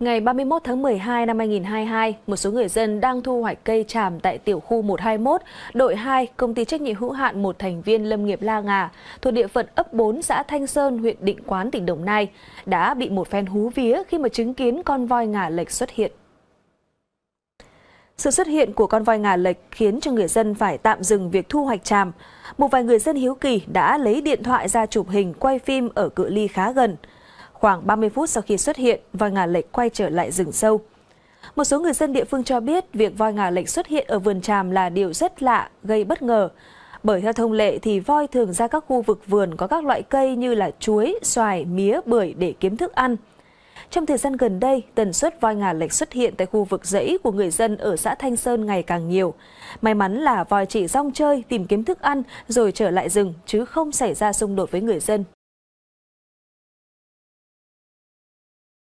Ngày 31 tháng 12 năm 2022, một số người dân đang thu hoạch cây tràm tại tiểu khu 121, đội 2, công ty trách nhiệm hữu hạn một thành viên lâm nghiệp La Ngà, thuộc địa phận ấp 4 xã Thanh Sơn, huyện Định Quán, tỉnh Đồng Nai, đã bị một phen hú vía khi mà chứng kiến con voi ngà lệch xuất hiện. Sự xuất hiện của con voi ngà lệch khiến cho người dân phải tạm dừng việc thu hoạch tràm. Một vài người dân hiếu kỳ đã lấy điện thoại ra chụp hình quay phim ở cự ly khá gần khoảng 30 phút sau khi xuất hiện, voi ngà lệch quay trở lại rừng sâu. Một số người dân địa phương cho biết việc voi ngà lệch xuất hiện ở vườn tràm là điều rất lạ, gây bất ngờ. Bởi theo thông lệ thì voi thường ra các khu vực vườn có các loại cây như là chuối, xoài, mía, bưởi để kiếm thức ăn. Trong thời gian gần đây, tần suất voi ngà lệch xuất hiện tại khu vực rẫy của người dân ở xã Thanh Sơn ngày càng nhiều. May mắn là voi chỉ rong chơi, tìm kiếm thức ăn rồi trở lại rừng chứ không xảy ra xung đột với người dân